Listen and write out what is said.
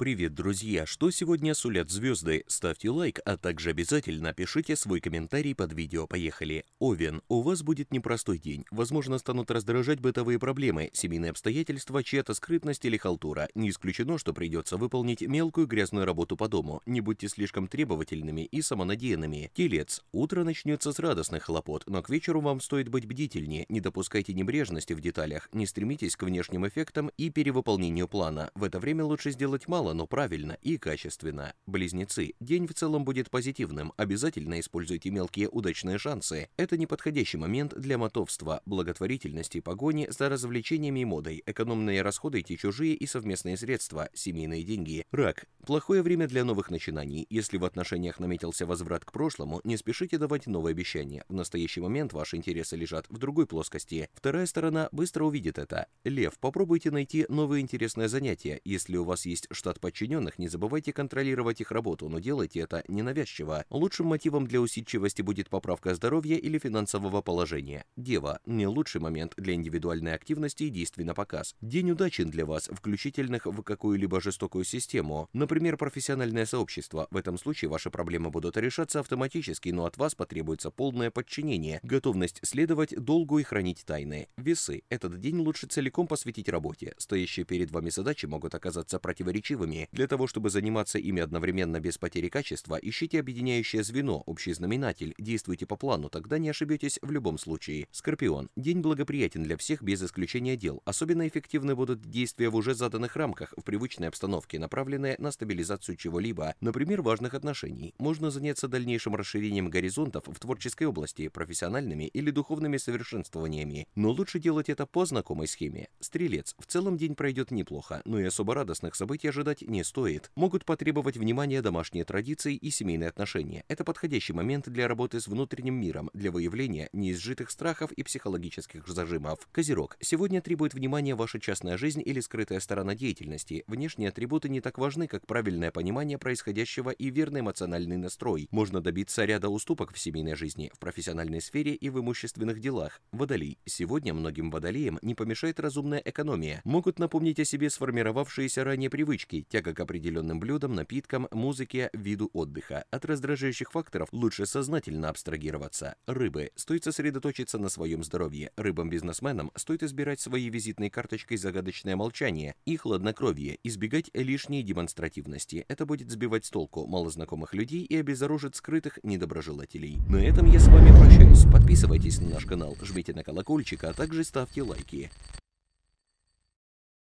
Привет, друзья! Что сегодня сулят звезды? Ставьте лайк, а также обязательно пишите свой комментарий под видео. Поехали! Овен, у вас будет непростой день. Возможно, станут раздражать бытовые проблемы, семейные обстоятельства, чья-то скрытность или халтура. Не исключено, что придется выполнить мелкую грязную работу по дому. Не будьте слишком требовательными и самонадеянными. Телец, утро начнется с радостных хлопот, но к вечеру вам стоит быть бдительнее, не допускайте небрежности в деталях, не стремитесь к внешним эффектам и перевыполнению плана. В это время лучше сделать мало, мало, но правильно и качественно. Близнецы, день в целом будет позитивным, обязательно используйте мелкие удачные шансы. Это неподходящий момент для мотовства, благотворительности, погони за развлечениями и модой, экономные расходы те чужие и совместные средства, семейные деньги. Рак. Плохое время для новых начинаний. Если в отношениях наметился возврат к прошлому, не спешите давать новые обещания. В настоящий момент ваши интересы лежат в другой плоскости. Вторая сторона быстро увидит это. Лев, попробуйте найти новые интересные занятия. Если у вас есть штат подчиненных, не забывайте контролировать их работу, но делайте это ненавязчиво. Лучшим мотивом для усидчивости будет поправка здоровья или финансового положения. Дева – не лучший момент для индивидуальной активности и действий на показ. День удачен для вас, включительных в какую-либо жестокую систему, например, профессиональное сообщество. В этом случае ваши проблемы будут решаться автоматически, но от вас потребуется полное подчинение, готовность следовать долгу и хранить тайны. Весы – этот день лучше целиком посвятить работе. Стоящие перед вами задачи могут оказаться противоречивыми, группами. Для того, чтобы заниматься ими одновременно без потери качества, ищите объединяющее звено, общий знаменатель, действуйте по плану, тогда не ошибетесь в любом случае. Скорпион. День благоприятен для всех без исключения дел. Особенно эффективны будут действия в уже заданных рамках, в привычной обстановке, направленные на стабилизацию чего-либо, например, важных отношений. Можно заняться дальнейшим расширением горизонтов в творческой области, профессиональными или духовными совершенствованиями. Но лучше делать это по знакомой схеме. Стрелец. В целом день пройдет неплохо, но и особо радостных событий ожидать забывать не стоит. Могут потребовать внимания домашние традиции и семейные отношения. Это подходящий момент для работы с внутренним миром, для выявления неизжитых страхов и психологических зажимов. Козерог. Сегодня требует внимания ваша частная жизнь или скрытая сторона деятельности. Внешние атрибуты не так важны, как правильное понимание происходящего и верный эмоциональный настрой. Можно добиться ряда уступок в семейной жизни, в профессиональной сфере и в имущественных делах. Водолей. Сегодня многим водолеям не помешает разумная экономия. Могут напомнить о себе сформировавшиеся ранее привычки, Тяга к определенным блюдам, напиткам, музыке, виду отдыха. От раздражающих факторов лучше сознательно абстрагироваться. Рыбы. Стоит сосредоточиться на своем здоровье. Рыбам-бизнесменам стоит избирать своей визитной карточкой загадочное молчание и хладнокровие, избегать лишней демонстративности. Это будет сбивать с толку малознакомых людей и обезоружит скрытых недоброжелателей. На этом я с вами прощаюсь. Подписывайтесь на наш канал, жмите на колокольчик, а также ставьте лайки.